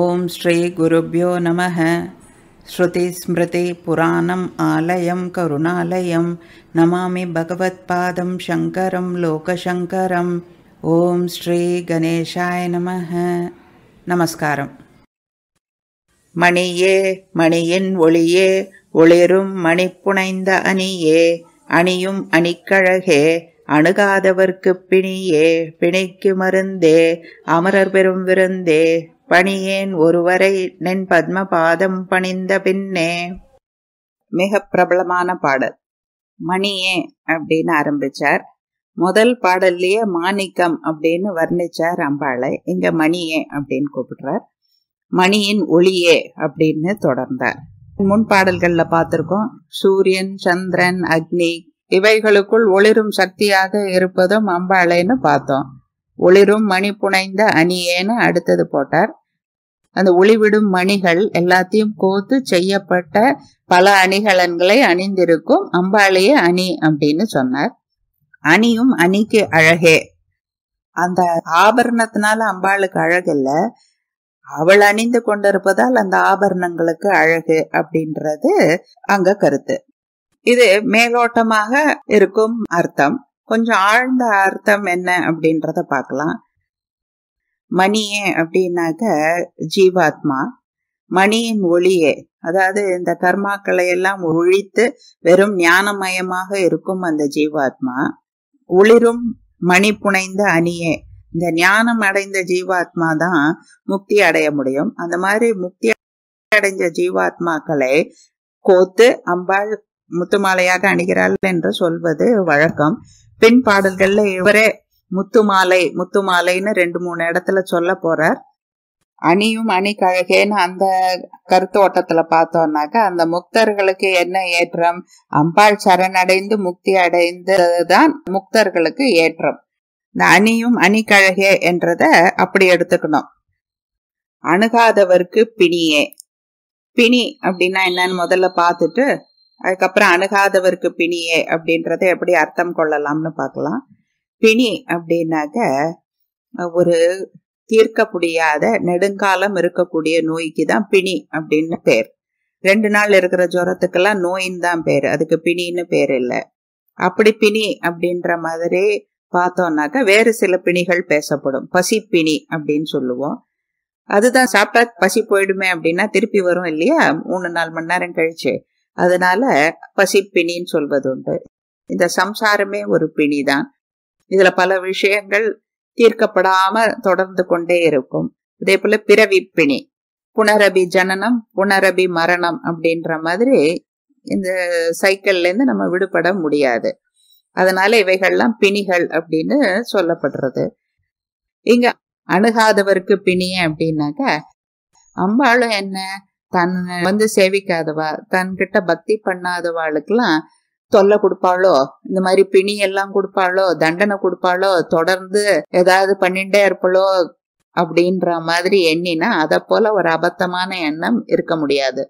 ஓம் ஸ்ரீ குருभ्यो நமः புராணம் ஆலயம் கருணாலயம் நமாமி பகவத்பாதம் சங்கரம் லோகசங்கரம் ஓம் ஸ்ரீ கணேஷாய நமः நமஸ்காரம் மணியே மணியின் ஒளியே ஒளிரும் மணி புனைந்த அணியே அணியும் அணிக்கழகே அணுகாதவர்க்கு பிணியே பிணைக்கு மருந்தே அமரர் பெரும் விருந்தே பணியேன் ஒருவரை நென் பத்ம பாதம் பணிந்த பின்னே மிக பிரபலமான பாடல் மணியே அப்படின்னு ஆரம்பிச்சார் முதல் பாடல்லையே மாணிக்கம் அப்படின்னு வர்ணிச்சார் அம்பாளை இங்க மணியே அப்படின்னு கூப்பிடுறார் மணியின் ஒளியே அப்படின்னு தொடர்ந்தார் முன் பாடல்கள்ல பார்த்திருக்கோம் சூரியன் சந்திரன் அக்னி இவைகளுக்குள் ஒளிரும் சக்தியாக இருப்பதும் அம்பாளைன்னு பார்த்தோம் ஒளிரும் மணி புனைந்த அணியேன்னு அடுத்தது போட்டார் அந்த ஒளிவிடும் மணிகள் எல்லாத்தையும் கோத்து செய்யப்பட்ட பல அணிகலன்களை அணிந்திருக்கும் அம்பாளைய அணி அப்படின்னு சொன்னார் அணியும் அணிக்கு அழகே அந்த ஆபரணத்தினால அம்பாளுக்கு அழகு இல்ல அவள் அணிந்து கொண்டிருப்பதால் அந்த ஆபரணங்களுக்கு அழகு அப்படின்றது அங்க கருத்து இது மேலோட்டமாக இருக்கும் அர்த்தம் கொஞ்சம் ஆழ்ந்த அர்த்தம் என்ன அப்படின்றத பார்க்கலாம் மணியே அப்படின்னாக்க ஜீவாத்மா மணியின் ஒளியே அதாவது இந்த கர்மாக்களை எல்லாம் ஒழித்து வெறும் ஞானமயமாக இருக்கும் அந்த ஜீவாத்மா ஒளிரும் மணி புனைந்த அணியே இந்த ஞானம் அடைந்த ஜீவாத்மா தான் முக்தி அடைய முடியும் அந்த மாதிரி முக்தி அடைஞ்ச ஜீவாத்மாக்களை கோத்து அம்பாள் முத்துமாலையாக அணிகிறாள் என்று சொல்வது வழக்கம் பின் பாடல்கள்ல இவரே முத்துமாலை முத்துமாலைன்னு ரெண்டு மூணு இடத்துல சொல்ல போறார் அணியும் அணி கழகேன்னு அந்த கருத்தோட்டத்துல பார்த்தோம்னாக்க அந்த முக்தர்களுக்கு என்ன ஏற்றம் அம்பாள் சரணடைந்து முக்தி அடைந்ததுதான் முக்தர்களுக்கு ஏற்றம் இந்த அணியும் அணி கழகே என்றத அப்படி எடுத்துக்கணும் அணுகாதவர்க்கு பிணியே பிணி அப்படின்னா என்னன்னு முதல்ல பார்த்துட்டு அதுக்கப்புறம் அணுகாதவருக்கு பிணியே அப்படின்றத எப்படி அர்த்தம் கொள்ளலாம்னு பார்க்கலாம் பிணி அப்படின்னாக்க ஒரு தீர்க்க முடியாத நெடுங்காலம் இருக்கக்கூடிய நோய்க்கு தான் பிணி அப்படின்னு பேர் ரெண்டு நாள் இருக்கிற ஜுரத்துக்கெல்லாம் நோயின் தான் பேர் அதுக்கு பிணின்னு பேர் இல்லை அப்படி பிணி அப்படின்ற மாதிரி பார்த்தோம்னாக்க வேறு சில பிணிகள் பேசப்படும் பசி பிணி அப்படின்னு சொல்லுவோம் அதுதான் சாப்பிட்டா பசி போயிடுமே அப்படின்னா திருப்பி வரும் இல்லையா மூணு நாலு மணி நேரம் கழிச்சு அதனால பசிப்பிணின்னு சொல்வதுண்டு இந்த சம்சாரமே ஒரு பிணி தான் இதுல பல விஷயங்கள் தீர்க்கப்படாம தொடர்ந்து கொண்டே இருக்கும் அதே போல பிறவி பிணி புனரபி ஜனனம் புனரபி மரணம் அப்படின்ற மாதிரி இந்த சைக்கிள்ல இருந்து நம்ம விடுபட முடியாது அதனால இவைகள்லாம் பிணிகள் அப்படின்னு சொல்லப்படுறது இங்க அணுகாதவருக்கு பிணி அப்படின்னாக்க அம்பாளும் என்ன தன்னை வந்து சேவிக்காதவா தன்கிட்ட பக்தி பண்ணாதவாளுக்கெல்லாம் தொல்லை கொடுப்பாளோ இந்த மாதிரி பிணி எல்லாம் கொடுப்பாளோ தண்டனை கொடுப்பாளோ தொடர்ந்து ஏதாவது பண்ணிட்டே இருப்பாளோ அப்படின்ற மாதிரி எண்ணினா அதை போல ஒரு அபத்தமான எண்ணம் இருக்க முடியாது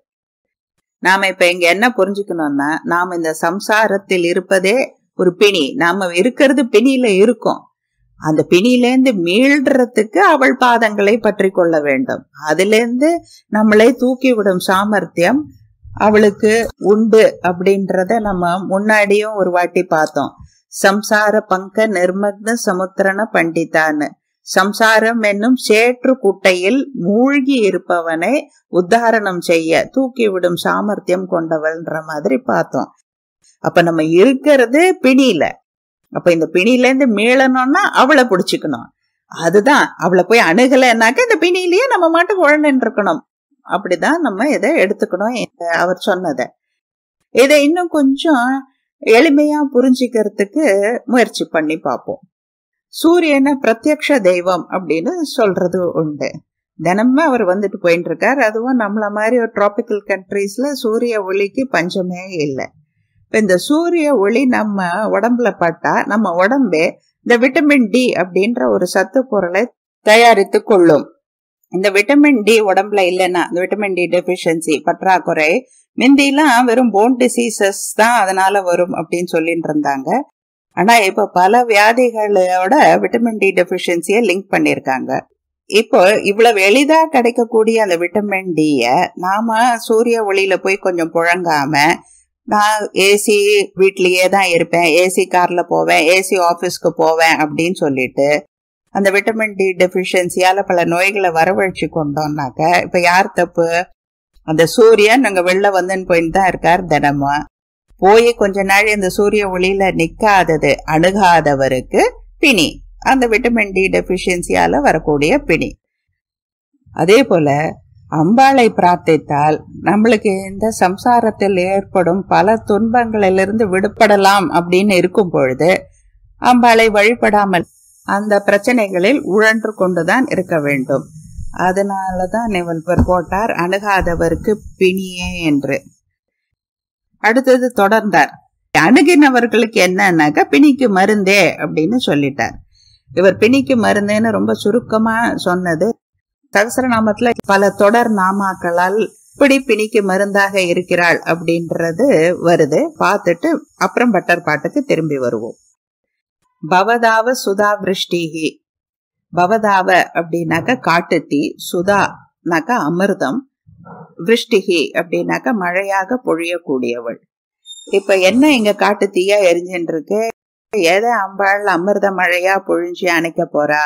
நாம இப்ப இங்க என்ன புரிஞ்சுக்கணும்னா நாம இந்த சம்சாரத்தில் இருப்பதே ஒரு பிணி நாம இருக்கிறது பிணியில இருக்கோம் அந்த பிணியிலேருந்து மீள்றதுக்கு அவள் பாதங்களை பற்றி கொள்ள வேண்டும் அதுலேருந்து நம்மளை தூக்கிவிடும் சாமர்த்தியம் அவளுக்கு உண்டு அப்படின்றத நம்ம முன்னாடியும் ஒரு வாட்டி பார்த்தோம் சம்சார பங்க நிர்மக்ன சமுத்திரன பண்டிதான்னு சம்சாரம் என்னும் சேற்று குட்டையில் மூழ்கி இருப்பவனை உத்தாரணம் செய்ய தூக்கிவிடும் சாமர்த்தியம் கொண்டவள்ன்ற மாதிரி பார்த்தோம் அப்ப நம்ம இருக்கிறது பிணில அப்ப இந்த பிணியிலேருந்து மீளணும்னா அவளை பிடிச்சிக்கணும் அதுதான் அவளை போய் அணுகலைன்னாக்க இந்த பிணியிலேயே நம்ம மாட்டு குழந்தைன்னு இருக்கணும் அப்படிதான் நம்ம இதை எடுத்துக்கணும் அவர் சொன்னதை இதை இன்னும் கொஞ்சம் எளிமையா புரிஞ்சுக்கிறதுக்கு முயற்சி பண்ணி பார்ப்போம் சூரியனை பிரத்யக்ஷ தெய்வம் அப்படின்னு சொல்றது உண்டு தினமும் அவர் வந்துட்டு போயிட்டு இருக்கார் அதுவும் நம்மள மாதிரி ஒரு டிராபிக்கல் கண்ட்ரீஸ்ல சூரிய ஒளிக்கு பஞ்சமே இல்லை இப்போ இந்த சூரிய ஒளி நம்ம உடம்புல பட்டா நம்ம உடம்பே இந்த விட்டமின் டி அப்படின்ற ஒரு சத்து பொருளை தயாரித்து கொள்ளும் இந்த விட்டமின் டி உடம்புல இல்லைன்னா இந்த விட்டமின் டி டெபிஷியன்சி பற்றாக்குறை மிந்திலாம் வெறும் போன் டிசீசஸ் தான் அதனால வரும் அப்படின்னு சொல்லிட்டு இருந்தாங்க ஆனா இப்ப பல வியாதிகளோட விட்டமின் டி டெபிஷியன்சிய லிங்க் பண்ணிருக்காங்க இப்போ இவ்வளவு எளிதா கிடைக்கக்கூடிய அந்த விட்டமின் டிய நாம சூரிய ஒளியில போய் கொஞ்சம் புழங்காம நான் ஏசி வீட்லேயே தான் இருப்பேன் ஏசி காரில் போவேன் ஏசி ஆஃபீஸ்க்கு போவேன் அப்படின்னு சொல்லிட்டு அந்த விட்டமின் டி டெஃபிஷியன்சியால் பல நோய்களை வரவழைச்சு கொண்டோம்னாக்க இப்போ யார் தப்பு அந்த சூரியன் அங்கே வெளில வந்துன்னு போயின்னு தான் இருக்கார் தினமும் போய் கொஞ்ச நாள் இந்த சூரிய ஒளியில் நிற்காதது அணுகாதவருக்கு பிணி அந்த விட்டமின் டி டெஃபிஷியன்சியால் வரக்கூடிய பிணி அதே போல் அம்பாளை பிரார்த்தித்தால் நம்மளுக்கு இந்த சம்சாரத்தில் ஏற்படும் பல துன்பங்களிலிருந்து விடுபடலாம் அப்படின்னு இருக்கும் பொழுது அம்பாளை வழிபடாமல் அந்த பிரச்சனைகளில் உழன்று கொண்டுதான் இருக்க வேண்டும் அதனால தான் போட்டார் அணுகாதவருக்கு பிணியே என்று அடுத்தது தொடர்ந்தார் அணுகினவர்களுக்கு என்னன்னாக்கா பிணிக்கு மருந்தே அப்படின்னு சொல்லிட்டார் இவர் பிணிக்கு மருந்தேன்னு ரொம்ப சுருக்கமா சொன்னது சகசரநாமத்துல பல தொடர் நாமாக்களால் இப்படி பிணிக்கு மருந்தாக இருக்கிறாள் அப்படின்றது வருது பார்த்துட்டு அப்புறம் பட்டர் பாட்டுக்கு திரும்பி வருவோம் பவதாவ சுதா விருஷ்டிகி பவதாவ அப்படின்னாக்க காட்டு தீ அமிர்தம் விருஷ்டிகி அப்படின்னாக்கா மழையாக பொழியக்கூடியவள் இப்ப என்ன இங்க காட்டு தீயா எரிஞ்சுட்டு இருக்கு எதை அம்பாள் அமிர்த மழையா பொழிஞ்சு அணைக்க போறா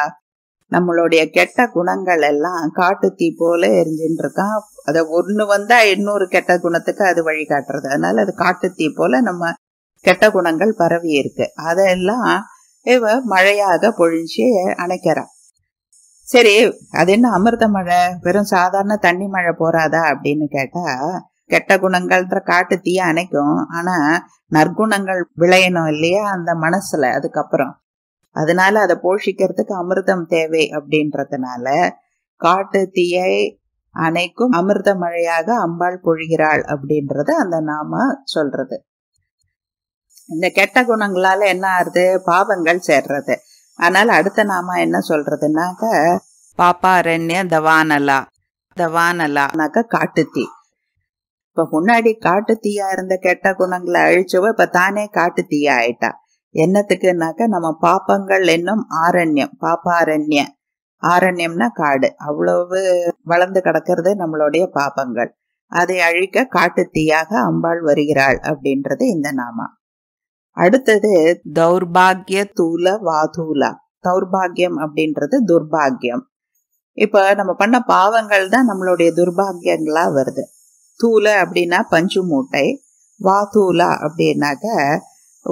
நம்மளுடைய கெட்ட குணங்கள் எல்லாம் காட்டு தீ போல எரிஞ்சுட்டு இருக்கான் அதை ஒண்ணு வந்தா இன்னொரு கெட்ட குணத்துக்கு அது வழிகாட்டுறது அதனால அது காட்டு தீ போல நம்ம கெட்ட குணங்கள் பரவி இருக்கு அதெல்லாம் இவ மழையாக பொழிஞ்சு அணைக்கிறான் சரி அது என்ன அமிர்த மழை வெறும் சாதாரண தண்ணி மழை போறாதா அப்படின்னு கேட்டா கெட்ட குணங்கள்ன்ற காட்டு தீய அணைக்கும் ஆனா நற்குணங்கள் விளையணும் இல்லையா அந்த மனசுல அதுக்கப்புறம் அதனால அதை போஷிக்கிறதுக்கு அமிர்தம் தேவை அப்படின்றதுனால காட்டு தீயை அனைக்கும் அமிர்த மழையாக அம்பாள் பொழிகிறாள் அப்படின்றத அந்த நாம சொல்றது இந்த கெட்ட குணங்களால என்ன ஆறுது பாவங்கள் சேர்றது ஆனால் அடுத்த நாம என்ன சொல்றதுனாக்க பாப்பா பாப்பாரண்ய தவானலா தவானலானாக்க காட்டுத்தீ இப்ப முன்னாடி காட்டுத்தீயா இருந்த கெட்ட குணங்களை அழிச்சவ இப்ப தானே காட்டுத்தீயா ஆயிட்டா என்னத்துக்குனாக்க நம்ம பாப்பங்கள் என்னும் ஆரண்யம் பாப்பாரண்ய ஆரண்யம்னா காடு அவ்வளவு வளர்ந்து கிடக்கிறது நம்மளுடைய பாப்பங்கள் அதை அழிக்க காட்டு தீயாக அம்பாள் வருகிறாள் அப்படின்றது இந்த நாமா அடுத்தது தௌர்பாகிய தூல வாதூலா தௌர்பாகியம் அப்படின்றது துர்பாகியம் இப்ப நம்ம பண்ண பாவங்கள் தான் நம்மளுடைய துர்பாகியங்களா வருது தூல அப்படின்னா பஞ்சு மூட்டை வாதூலா அப்படின்னாக்க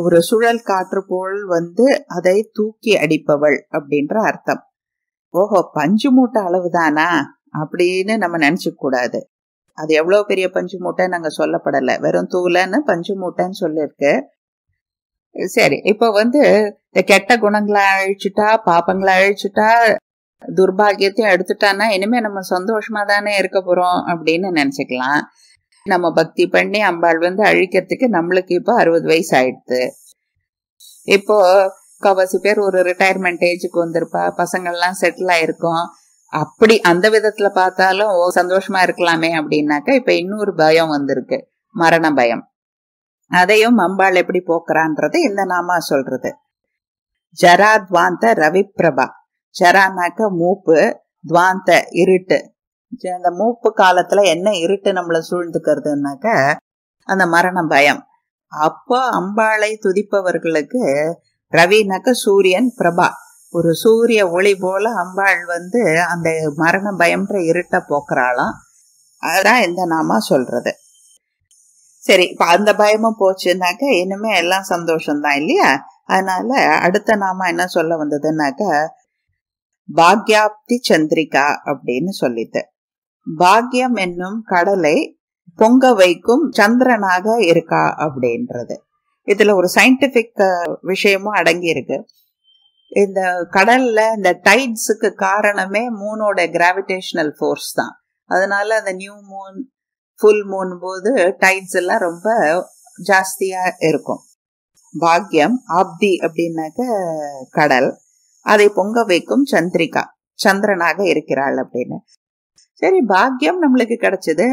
ஒரு சுழல் காற்று போல் வந்து அதை தூக்கி அடிப்பவள் அப்படின்ற அர்த்தம் ஓஹோ பஞ்சு மூட்டை அளவுதானா அப்படின்னு நம்ம நினைச்சுக்க கூடாது அது எவ்வளவு பெரிய பஞ்சு மூட்டை நாங்க சொல்லப்படலை வெறும் தூளன்னு பஞ்சு மூட்டைன்னு சொல்லிருக்கு சரி இப்போ வந்து இந்த கெட்ட குணங்களை அழிச்சிட்டா பாப்பங்களை அழிச்சிட்டா துர்பாகியத்தையும் எடுத்துட்டான்னா இனிமே நம்ம சந்தோஷமா தானே இருக்க போறோம் அப்படின்னு நினைச்சுக்கலாம் நம்ம பக்தி பண்ணி அம்பாள் வந்து அழிக்கிறதுக்கு நம்மளுக்கு இப்போ அறுபது வயசு ஆயிடுது இப்போ முக்கால்வாசி பேர் ஒரு ரிட்டையர்மெண்ட் ஏஜுக்கு வந்திருப்பா பசங்கள்லாம் செட்டில் ஆயிருக்கும் அப்படி அந்த விதத்துல பார்த்தாலும் சந்தோஷமா இருக்கலாமே அப்படின்னாக்கா இப்ப இன்னொரு பயம் வந்திருக்கு மரண பயம் அதையும் அம்பாள் எப்படி போக்குறான்றது இந்த நாமா சொல்றது ஜரா துவாந்த ரவிப்பிரபா ஜரானாக்க மூப்பு துவாந்த இருட்டு இந்த மூப்பு காலத்துல என்ன இருட்டு நம்மள சூழ்ந்துக்கிறதுனாக்க அந்த மரணம் பயம் அப்போ அம்பாளை துதிப்பவர்களுக்கு ரவினாக்க சூரியன் பிரபா ஒரு சூரிய ஒளி போல அம்பாள் வந்து அந்த மரண பயம்ன்ற இருட்டை போக்குறாளாம் அதான் இந்த நாமா சொல்றது சரி இப்போ அந்த பயமும் போச்சுனாக்க இனிமே எல்லாம் சந்தோஷம்தான் இல்லையா அதனால அடுத்த நாம என்ன சொல்ல வந்ததுன்னாக்க பாக்யாப்தி சந்திரிகா அப்படின்னு சொல்லிட்டு பாக்யம் என்னும் கடலை பொங்க வைக்கும் சந்திரனாக இருக்கா அப்படின்றது இதுல ஒரு சயின்டிபிக் விஷயமும் அடங்கி இருக்கு இந்த கடல்ல இந்த டைட்ஸுக்கு காரணமே மூனோட கிராவிடேஷனல் ஃபோர்ஸ் தான் அதனால அந்த நியூ மூன் ஃபுல் மூன் போது டைட்ஸ் எல்லாம் ரொம்ப ஜாஸ்தியா இருக்கும் பாக்யம் ஆப்தி அப்படின்னாக்க கடல் அதை பொங்க வைக்கும் சந்திரிகா சந்திரனாக இருக்கிறாள் அப்படின்னு சரி பாக்கியம் நம்மளுக்கு கிடைச்சது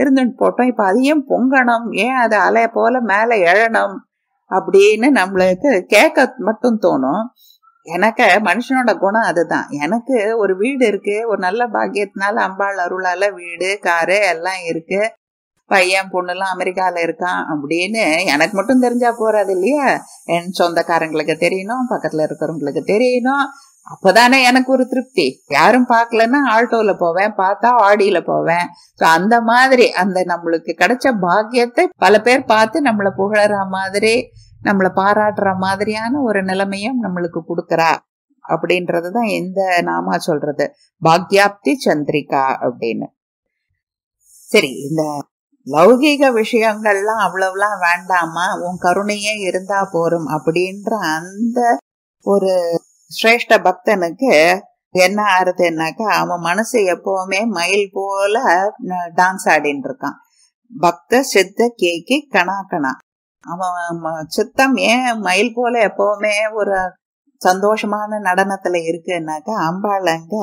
இருந்துட்டு போட்டோம் இப்போ அதையும் பொங்கணும் ஏன் அதை அலைய போல மேலே எழணும் அப்படின்னு நம்மளுக்கு கேட்க மட்டும் தோணும் எனக்கு மனுஷனோட குணம் அதுதான் எனக்கு ஒரு வீடு இருக்கு ஒரு நல்ல பாக்கியத்தினால அம்பாள் அருளால வீடு காரு எல்லாம் இருக்கு பையன் பொண்ணுலாம் அமெரிக்கால இருக்கான் அப்படின்னு எனக்கு மட்டும் தெரிஞ்சா போறாது இல்லையா என் சொந்தக்காரங்களுக்கு தெரியணும் பக்கத்துல இருக்கிறவங்களுக்கு தெரியணும் அப்பதானே எனக்கு ஒரு திருப்தி யாரும் பார்க்கலன்னா ஆல்டோல போவேன் பார்த்தா ஆடியில போவேன் ஸோ அந்த மாதிரி அந்த நம்மளுக்கு கிடைச்ச பாக்கியத்தை பல பேர் பார்த்து நம்மள புகழற மாதிரி நம்மள பாராட்டுற மாதிரியான ஒரு நிலைமையும் நம்மளுக்கு கொடுக்குறா அப்படின்றது தான் எந்த நாமா சொல்றது பாக்யாப்தி சந்திரிகா அப்படின்னு சரி இந்த லௌகீக விஷயங்கள்லாம் அவ்வளவுலாம் வேண்டாமா உன் கருணையே இருந்தா போரும் அப்படின்ற அந்த ஒரு சிரேஷ்ட பக்தனுக்கு என்ன ஆறுதுன்னாக்கா அவன் மனசு எப்பவுமே மயில் போல டான்ஸ் ஆடின்னு இருக்கான் பக்த சித்த கேக்கி கணா கணா அவன் சித்தம் ஏன் மயில் போல எப்பவுமே ஒரு சந்தோஷமான நடனத்துல இருக்குன்னாக்கா அம்பாள் அங்க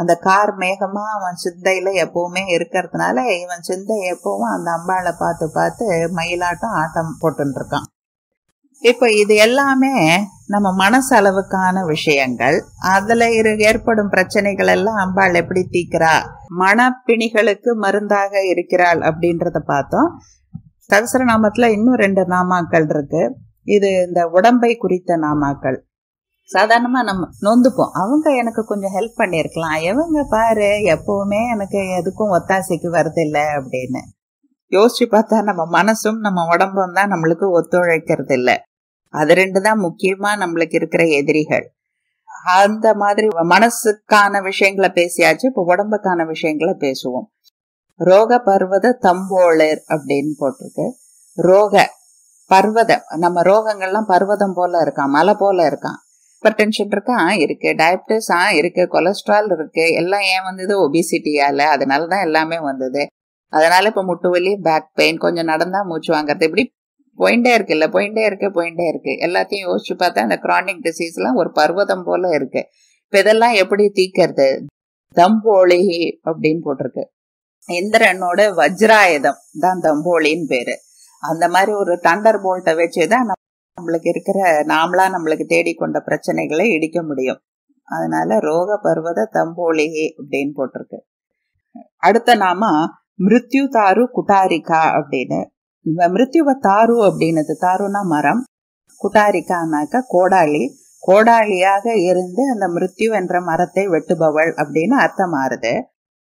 அந்த கார் மேகமா அவன் சிந்தையில எப்பவுமே இருக்கிறதுனால இவன் சிந்தை எப்பவும் அந்த அம்பாளை பார்த்து பார்த்து மயிலாட்டம் ஆட்டம் போட்டுருக்கான் இப்போ இது எல்லாமே நம்ம மனசளவுக்கான விஷயங்கள் அதுல இரு ஏற்படும் பிரச்சனைகள் எல்லாம் அம்பாள் எப்படி தீக்கிறா மனப்பிணிகளுக்கு மருந்தாக இருக்கிறாள் அப்படின்றத பார்த்தோம் சகசர நாமத்துல இன்னும் ரெண்டு நாமாக்கள் இருக்கு இது இந்த உடம்பை குறித்த நாமாக்கள் சாதாரணமாக நம்ம நொந்துப்போம் அவங்க எனக்கு கொஞ்சம் ஹெல்ப் பண்ணியிருக்கலாம் எவங்க பாரு எப்பவுமே எனக்கு எதுக்கும் ஒத்தாசைக்கு வரதில்லை அப்படின்னு யோசிச்சு பார்த்தா நம்ம மனசும் நம்ம உடம்பும் தான் நம்மளுக்கு ஒத்துழைக்கிறது இல்லை அது ரெண்டு தான் முக்கியமா நம்மளுக்கு இருக்கிற எதிரிகள் அந்த மாதிரி மனசுக்கான விஷயங்களை பேசியாச்சு இப்போ உடம்புக்கான விஷயங்களை பேசுவோம் ரோக பர்வத தம்போளர் அப்படின்னு போட்டிருக்கு ரோக பர்வதம் நம்ம ரோகங்கள்லாம் பர்வதம் போல இருக்கான் மலை போல இருக்கான் ஹைப்பர் டென்ஷன் இருக்கான் இருக்கு டயபிட்டிஸ் ஆ இருக்கு கொலஸ்ட்ரால் இருக்கு எல்லாம் ஏன் வந்தது ஒபிசிட்டியால அதனால தான் எல்லாமே வந்தது அதனால இப்போ முட்டு வலி பேக் பெயின் கொஞ்சம் நடந்தா மூச்சு வாங்குறது இப்படி போயிட்டே இல்லை போயிட்டே இருக்கு போயிட்டே இருக்கு எல்லாத்தையும் யோசிச்சு பார்த்தா அந்த கிரானிக் டிசீஸ்லாம் ஒரு பர்வதம் போல இருக்கு இப்போ இதெல்லாம் எப்படி தீக்கிறது தம்போலிஹி அப்படின்னு போட்டிருக்கு இந்திரனோட வஜ்ராயுதம் தான் தம்போலின்னு பேரு அந்த மாதிரி ஒரு தண்டர் போல்ட்டை வச்சுதான் நம்மளுக்கு இருக்கிற நாமளா நம்மளுக்கு தேடிக்கொண்ட பிரச்சனைகளை இடிக்க முடியும் அதனால ரோக பர்வத தம்போலிஹி அப்படின்னு போட்டிருக்கு அடுத்த நாம மிருத்யு தாரு குட்டாரிகா அப்படின்னு மிருத்யுவ தாரு அப்படின்னது தாருனா மரம் குட்டாரிக்கானாக்க கோடாளி கோடாளியாக இருந்து அந்த மிருத்யு என்ற மரத்தை வெட்டுபவள் அப்படின்னு அர்த்தம் ஆறுது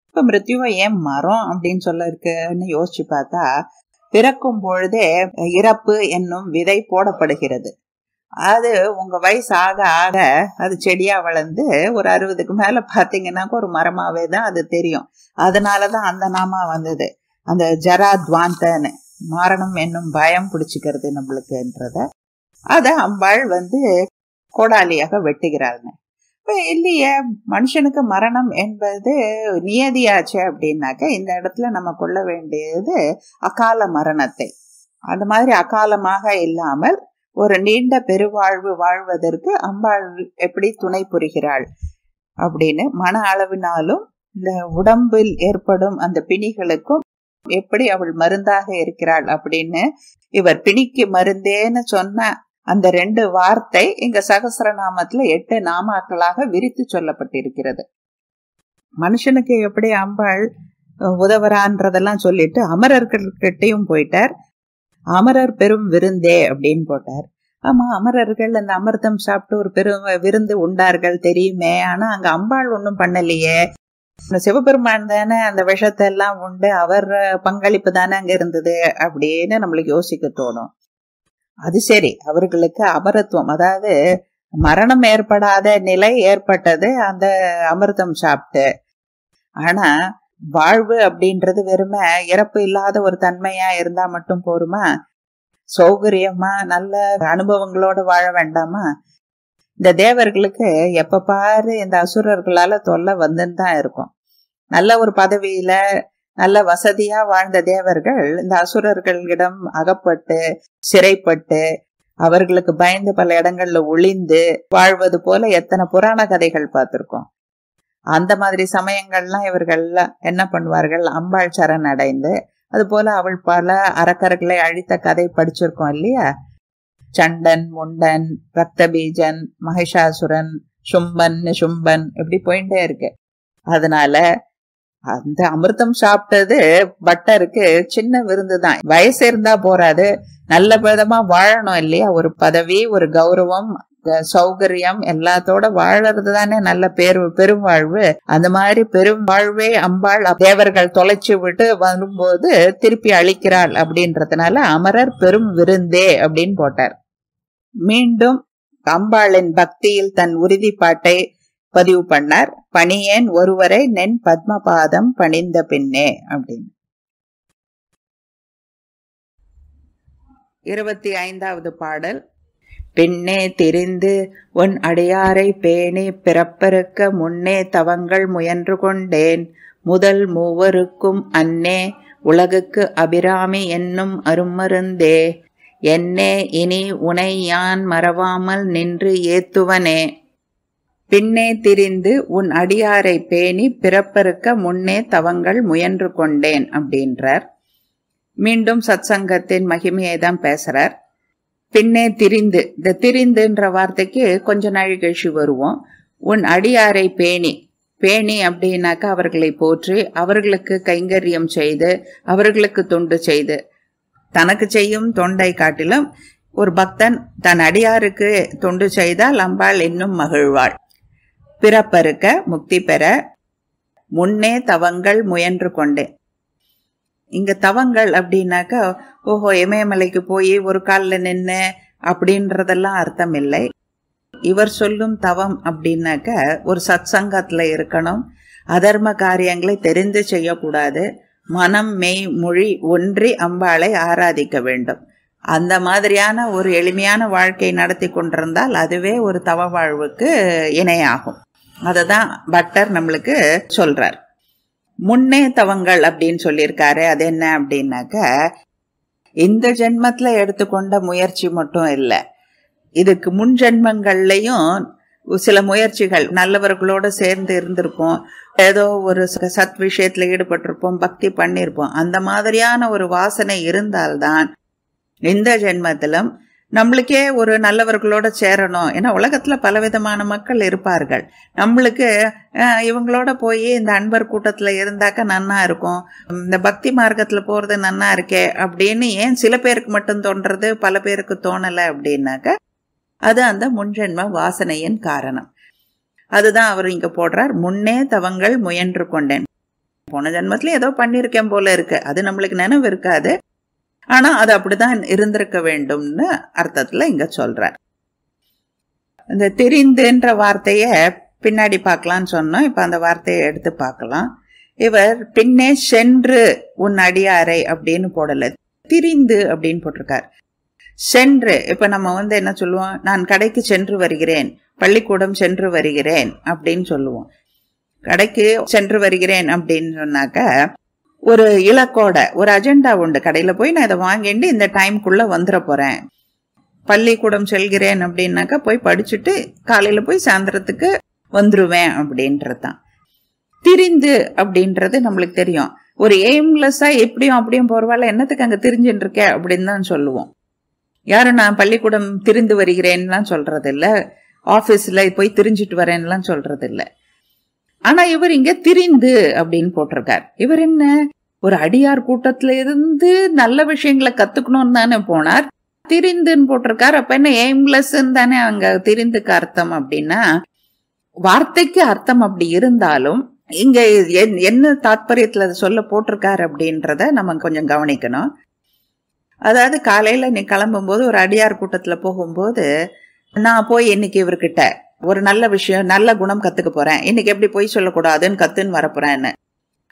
இப்போ மிருத்யுவை ஏன் மரம் அப்படின்னு சொல்ல இருக்குன்னு யோசிச்சு பார்த்தா பிறக்கும் பொழுதே இறப்பு என்னும் விதை போடப்படுகிறது அது உங்க வயசு ஆக ஆக அது செடியா வளர்ந்து ஒரு அறுபதுக்கு மேல பாத்தீங்கன்னாக்க ஒரு மரமாவே தான் அது தெரியும் அதனாலதான் அந்த நாமா வந்தது அந்த ஜரா துவாந்தன்னு மாறணும் என்னும் பயம் பிடிச்சிக்கிறது நம்மளுக்குன்றத அதை அம்பாள் வந்து கோடாலியாக வெட்டுகிறாருங்க இப்போ இல்லையே மனுஷனுக்கு மரணம் என்பது நியதியாச்சு அப்படின்னாக்க இந்த இடத்துல நம்ம கொள்ள வேண்டியது அகால மரணத்தை அந்த மாதிரி அகாலமாக இல்லாமல் ஒரு நீண்ட பெருவாழ்வு வாழ்வதற்கு அம்பாள் எப்படி துணை புரிகிறாள் அப்படின்னு மன அளவினாலும் இந்த உடம்பில் ஏற்படும் அந்த பிணிகளுக்கும் எப்படி அவள் மருந்தாக இருக்கிறாள் அப்படின்னு இவர் பிணிக்கு மருந்தேன்னு சொன்ன அந்த ரெண்டு வார்த்தை இங்க சகசரநாமத்துல எட்டு நாமாக்களாக விரித்து சொல்லப்பட்டிருக்கிறது மனுஷனுக்கு எப்படி அம்பாள் உதவரான்றதெல்லாம் சொல்லிட்டு அமரர்கிட்டையும் போயிட்டார் அமரர் பெரும் விருந்தே அப்படின்னு போட்டார் ஆமா அமரர்கள் அந்த அமிர்தம் சாப்பிட்டு ஒரு பெரும் விருந்து உண்டார்கள் தெரியுமே ஆனா அங்க அம்பாள் ஒன்றும் பண்ணலையே சிவபெருமான் தானே அந்த விஷத்தை எல்லாம் உண்டு அவர் பங்களிப்பு தானே அங்க இருந்தது அப்படின்னு நம்மளுக்கு யோசிக்க தோணும் அது சரி அவர்களுக்கு அமரத்துவம் அதாவது மரணம் ஏற்படாத நிலை ஏற்பட்டது அந்த அமிர்தம் சாப்பிட்டு ஆனா வாழ்வு அப்படின்றது வெறுமை இறப்பு இல்லாத ஒரு தன்மையா இருந்தா மட்டும் போருமா சௌகரியமா நல்ல அனுபவங்களோட வாழ வேண்டாமா இந்த தேவர்களுக்கு எப்போ பாரு இந்த அசுரர்களால் தொல்லை வந்துன்னு தான் இருக்கும் நல்ல ஒரு பதவியில் நல்ல வசதியாக வாழ்ந்த தேவர்கள் இந்த அசுரர்களிடம் அகப்பட்டு சிறைப்பட்டு அவர்களுக்கு பயந்து பல இடங்கள்ல ஒளிந்து வாழ்வது போல எத்தனை புராண கதைகள் பார்த்துருக்கோம் அந்த மாதிரி சமயங்கள்லாம் இவர்கள் என்ன பண்ணுவார்கள் அம்பாள் சரண் அடைந்து அது போல அவள் பல அரக்கர்களை அழித்த கதை படிச்சிருக்கோம் இல்லையா சண்டன் முண்டன் ரத்தபீஜன் மகிஷாசுரன் சும்பன் சும்பன் இப்படி போயிட்டே இருக்கு அதனால அந்த அமிர்தம் சாப்பிட்டது பட்டருக்கு சின்ன விருந்து தான் வயசு இருந்தா போறாது நல்ல விதமா வாழணும் இல்லையா ஒரு பதவி ஒரு கௌரவம் சௌகரியம் எல்லாத்தோட வாழறது தானே நல்ல பேரு பெரும் வாழ்வு அந்த மாதிரி பெரும் வாழ்வே அம்பாள் தேவர்கள் தொலைச்சு விட்டு வரும்போது திருப்பி அழிக்கிறாள் அப்படின்றதுனால அமரர் பெரும் விருந்தே அப்படின்னு போட்டார் மீண்டும் அம்பாளின் பக்தியில் தன் உறுதிப்பாட்டை பதிவு பண்ணார் பணியேன் ஒருவரை நென் பத்மபாதம் பணிந்த பின்னே அப்படின்னு இருபத்தி ஐந்தாவது பாடல் பின்னே திரிந்து உன் அடியாரை பேணி பிறப்பருக்க முன்னே தவங்கள் முயன்று கொண்டேன் முதல் மூவருக்கும் அன்னே உலகுக்கு அபிராமி என்னும் அருமருந்தே என்னே இனி உனை யான் மறவாமல் நின்று ஏத்துவனே பின்னே திரிந்து உன் அடியாரை பேணி பிறப்பிருக்க முன்னே தவங்கள் முயன்று கொண்டேன் அப்படின்றார் மீண்டும் சத்சங்கத்தின் மகிமையை தான் பேசுறார் பின்னே திரிந்து இந்த திரிந்துன்ற வார்த்தைக்கு கொஞ்ச நாள் கழிச்சு வருவோம் உன் அடியாரை பேணி பேணி அப்படின்னாக்க அவர்களை போற்றி அவர்களுக்கு கைங்கரியம் செய்து அவர்களுக்கு தொண்டு செய்து தனக்கு செய்யும் தொண்டை காட்டிலும் ஒரு பக்தன் தன் அடியாருக்கு தொண்டு செய்தால் அம்பாள் இன்னும் மகிழ்வாள் பிறப்பறுக்க முக்தி பெற முன்னே தவங்கள் முயன்று கொண்டேன் இங்க தவங்கள் அப்படின்னாக்கா ஓஹோ இமயமலைக்கு போய் ஒரு காலில் நின்று அப்படின்றதெல்லாம் அர்த்தம் இல்லை இவர் சொல்லும் தவம் அப்படின்னாக்க ஒரு சத் இருக்கணும் அதர்ம காரியங்களை தெரிந்து செய்யக்கூடாது மனம் மெய் மொழி ஒன்றி அம்பாளை ஆராதிக்க வேண்டும் அந்த மாதிரியான ஒரு எளிமையான வாழ்க்கை நடத்தி கொண்டிருந்தால் அதுவே ஒரு தவ வாழ்வுக்கு இணையாகும் அதை தான் பட்டர் நம்மளுக்கு சொல்கிறார் முன்னே தவங்கள் அப்படின்னு சொல்லியிருக்காரு அது என்ன அப்படின்னாக்க இந்த ஜென்மத்தில் எடுத்துக்கொண்ட முயற்சி மட்டும் இல்லை இதுக்கு முன் ஜென்மங்கள்லையும் சில முயற்சிகள் நல்லவர்களோட சேர்ந்து இருந்திருப்போம் ஏதோ ஒரு சத் விஷயத்துல ஈடுபட்டிருப்போம் பக்தி பண்ணியிருப்போம் அந்த மாதிரியான ஒரு வாசனை இருந்தால்தான் இந்த ஜென்மத்திலும் நம்மளுக்கே ஒரு நல்லவர்களோட சேரணும் ஏன்னா உலகத்தில் பலவிதமான மக்கள் இருப்பார்கள் நம்மளுக்கு இவங்களோட போய் இந்த அன்பர் கூட்டத்தில் இருந்தாக்க நன்னா இருக்கும் இந்த பக்தி மார்க்கத்தில் போகிறது நன்னா இருக்கே அப்படின்னு ஏன் சில பேருக்கு மட்டும் தோன்றது பல பேருக்கு தோணலை அப்படின்னாக்க அது அந்த முன்ஜென்ம வாசனையின் காரணம் அதுதான் அவர் இங்க போடுறார் முன்னே தவங்கள் முயன்று கொண்டேன் போன ஜென்மத்தில் ஏதோ பண்ணிருக்கேன் போல இருக்கு அது நம்மளுக்கு நினைவு இருக்காது ஆனா அது அப்படிதான் இருந்திருக்க வேண்டும்னு அர்த்தத்துல இங்க சொல்றார் இந்த தெரிந்துன்ற வார்த்தைய பின்னாடி பார்க்கலான்னு சொன்னோம் இப்ப அந்த வார்த்தையை எடுத்து பார்க்கலாம் இவர் பின்னே சென்று உன் அடியாரை அப்படின்னு போடலை திரிந்து அப்படின்னு போட்டிருக்கார் சென்று இப்போ நம்ம வந்து என்ன சொல்லுவோம் நான் கடைக்கு சென்று வருகிறேன் பள்ளிக்கூடம் சென்று வருகிறேன் அப்படின்னு சொல்லுவோம் கடைக்கு சென்று வருகிறேன் அப்படின்னு சொன்னாக்க ஒரு இலக்கோட ஒரு அஜெண்டா உண்டு கடையில் போய் நான் இதை வாங்கிட்டு இந்த டைம்குள்ளே வந்துட போறேன் பள்ளிக்கூடம் செல்கிறேன் அப்படின்னாக்கா போய் படிச்சுட்டு காலையில் போய் சாயந்தரத்துக்கு வந்துருவேன் அப்படின்றது தான் திரிந்து அப்படின்றது நம்மளுக்கு தெரியும் ஒரு எய்ம்லெஸ்ஸாக எப்படியும் அப்படியும் போகிறவாள் என்னத்துக்கு அங்கே தெரிஞ்சுட்டு இருக்க அப்படின்னு தான் சொல்லுவோம் யாரும் நான் பள்ளிக்கூடம் திரிந்து வருகிறேன்லாம் இல்ல ஆஃபீஸில் போய் திரிஞ்சிட்டு வரேன்லாம் சொல்றதில்ல ஆனா இவர் இங்க திரிந்து அப்படின்னு போட்டிருக்கார் இவர் என்ன ஒரு அடியார் கூட்டத்துல இருந்து நல்ல விஷயங்களை கத்துக்கணும்னு தானே போனார் திரிந்துன்னு போட்டிருக்கார் அப்ப என்ன எய்ம்லஸ் தானே அங்க திரிந்துக்கு அர்த்தம் அப்படின்னா வார்த்தைக்கு அர்த்தம் அப்படி இருந்தாலும் இங்க என்ன தாத்பரியத்துல சொல்ல போட்டிருக்காரு அப்படின்றத நம்ம கொஞ்சம் கவனிக்கணும் அதாவது காலையில் நீ கிளம்பும்போது ஒரு அடியார் கூட்டத்தில் போகும்போது நான் போய் இன்னைக்கு இவர்கிட்ட ஒரு நல்ல விஷயம் நல்ல குணம் கற்றுக்க போகிறேன் இன்னைக்கு எப்படி பொய் சொல்லக்கூடாதுன்னு கற்றுன்னு வரப்போகிறேன்னு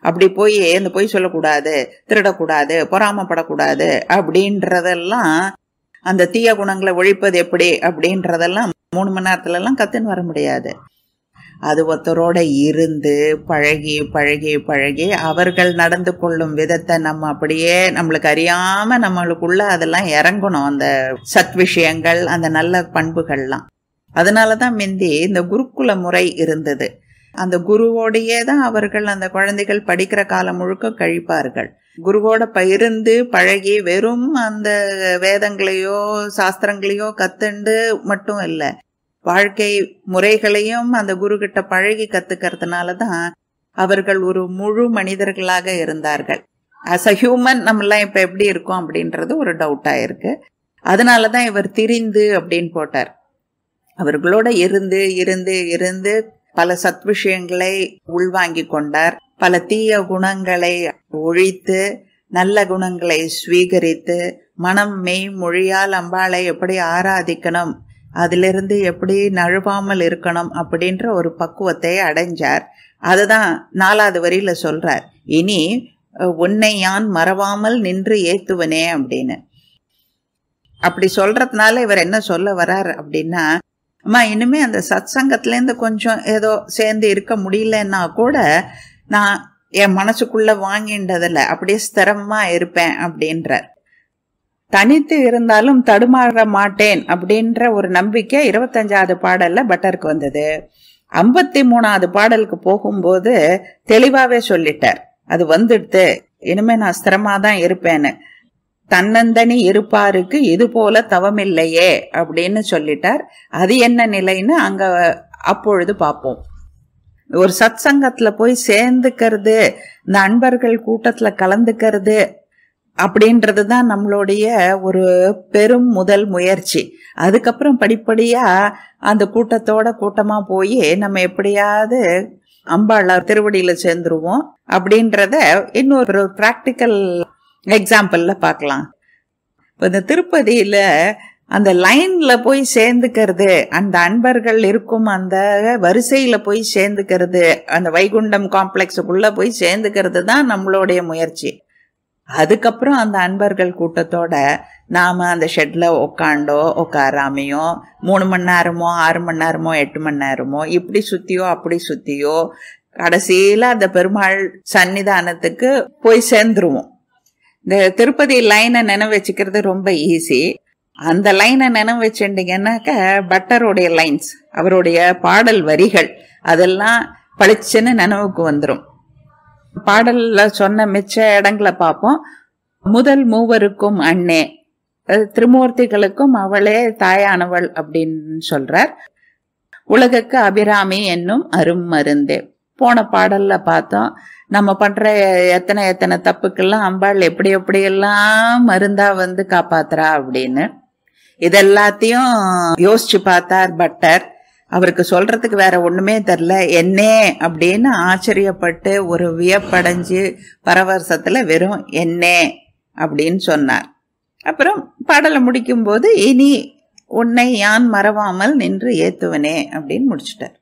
அப்படி போய் இந்த பொய் சொல்லக்கூடாது திருடக்கூடாது பொறாமப்படக்கூடாது அப்படின்றதெல்லாம் அந்த தீய குணங்களை ஒழிப்பது எப்படி அப்படின்றதெல்லாம் மூணு மணி நேரத்துலலாம் கத்துன்னு வர முடியாது அது ஒருத்தரோட இருந்து பழகி பழகி பழகி அவர்கள் நடந்து கொள்ளும் விதத்தை நம்ம அப்படியே நம்மளுக்கு அறியாமல் நம்மளுக்குள்ள அதெல்லாம் இறங்கணும் அந்த சத் விஷயங்கள் அந்த நல்ல பண்புகள்லாம் அதனால தான் மிந்தி இந்த குருக்குல முறை இருந்தது அந்த குருவோடையே தான் அவர்கள் அந்த குழந்தைகள் படிக்கிற காலம் முழுக்க கழிப்பார்கள் குருவோட பயிர்ந்து பழகி வெறும் அந்த வேதங்களையோ சாஸ்திரங்களையோ கத்துண்டு மட்டும் இல்லை வாழ்க்கை முறைகளையும் அந்த குரு கிட்ட பழகி கத்துக்கிறதுனால தான் அவர்கள் ஒரு முழு மனிதர்களாக இருந்தார்கள் அஸ் அ ஹியூமன் நம்மளாம் இப்போ எப்படி இருக்கோம் அப்படின்றது ஒரு டவுட்டாக இருக்கு அதனால தான் இவர் திரிந்து அப்படின்னு போட்டார் அவர்களோட இருந்து இருந்து இருந்து பல சத் விஷயங்களை உள்வாங்கி கொண்டார் பல தீய குணங்களை ஒழித்து நல்ல குணங்களை ஸ்வீகரித்து மனம் மெய் மொழியால் அம்பாளை எப்படி ஆராதிக்கணும் அதிலிருந்து எப்படி நழுவாமல் இருக்கணும் அப்படின்ற ஒரு பக்குவத்தை அடைஞ்சார் அதுதான் நாலாவது வரியில சொல்கிறார் இனி உன்னை யான் மறவாமல் நின்று ஏத்துவனே அப்படின்னு அப்படி சொல்றதுனால இவர் என்ன சொல்ல வரார் அப்படின்னா அம்மா இனிமே அந்த சத் சங்கத்துலேருந்து கொஞ்சம் ஏதோ சேர்ந்து இருக்க முடியலன்னா கூட நான் என் மனசுக்குள்ளே வாங்கின்றதில்லை அப்படியே ஸ்திரமாக இருப்பேன் அப்படின்றார் தனித்து இருந்தாலும் தடுமாற மாட்டேன் அப்படின்ற ஒரு நம்பிக்கை இருபத்தஞ்சாவது பாடல்ல பட்டருக்கு வந்தது ஐம்பத்தி மூணாவது பாடலுக்கு போகும்போது தெளிவாவே சொல்லிட்டார் அது வந்துடுத்து இனிமே நான் ஸ்திரமா தான் இருப்பேன்னு தன்னந்தனி இருப்பாருக்கு இது போல தவமில்லையே அப்படின்னு சொல்லிட்டார் அது என்ன நிலைன்னு அங்க அப்பொழுது பார்ப்போம் ஒரு சத் சங்கத்துல போய் சேர்ந்துக்கிறது இந்த அன்பர்கள் கூட்டத்துல கலந்துக்கிறது அப்படின்றது தான் நம்மளுடைய ஒரு பெரும் முதல் முயற்சி அதுக்கப்புறம் படிப்படியாக அந்த கூட்டத்தோட கூட்டமாக போய் நம்ம எப்படியாவது அம்பாளார் திருவடியில் சேர்ந்துருவோம் அப்படின்றத இன்னொரு ப்ராக்டிக்கல் எக்ஸாம்பிளில் பார்க்கலாம் இப்போ இந்த திருப்பதியில் அந்த லைன்ல போய் சேர்ந்துக்கிறது அந்த அன்பர்கள் இருக்கும் அந்த வரிசையில போய் சேர்ந்துக்கிறது அந்த வைகுண்டம் காம்ப்ளெக்ஸுக்குள்ள போய் சேர்ந்துக்கிறது தான் நம்மளுடைய முயற்சி அதுக்கப்புறம் அந்த அன்பர்கள் கூட்டத்தோட நாம் அந்த ஷெட்டில் உக்காண்டோ உட்காராமையோ மூணு மணி நேரமோ ஆறு மணி நேரமோ எட்டு மணி நேரமோ இப்படி சுற்றியோ அப்படி சுற்றியோ கடைசியில் அந்த பெருமாள் சன்னிதானத்துக்கு போய் சேர்ந்துருவோம் இந்த திருப்பதி லைனை நினைவு வச்சுக்கிறது ரொம்ப ஈஸி அந்த லைனை நினைவு வச்சுட்டீங்கன்னாக்க பட்டருடைய லைன்ஸ் அவருடைய பாடல் வரிகள் அதெல்லாம் பளிச்சுன்னு நினைவுக்கு வந்துடும் பாடல்ல சொன்ன மிச்ச இடங்களை பார்ப்போம் முதல் மூவருக்கும் அண்ணே திருமூர்த்திகளுக்கும் அவளே தாயானவள் அப்படின்னு சொல்றார் உலகக்கு அபிராமி என்னும் அரும் மருந்தே போன பாடல்ல பார்த்தோம் நம்ம பண்ற எத்தனை எத்தனை தப்புக்கெல்லாம் அம்பாள் எப்படி எப்படி எல்லாம் மருந்தா வந்து காப்பாத்துறா அப்படின்னு இதெல்லாத்தையும் யோசிச்சு பார்த்தார் பட்டர் அவருக்கு சொல்கிறதுக்கு வேற ஒன்றுமே தெரில என்னே அப்படின்னு ஆச்சரியப்பட்டு ஒரு வியப்படைஞ்சு பரவசத்தில் வெறும் என்னே அப்படின்னு சொன்னார் அப்புறம் பாடலை முடிக்கும்போது இனி உன்னை யான் மறவாமல் நின்று ஏத்துவனே அப்படின்னு முடிச்சிட்டார்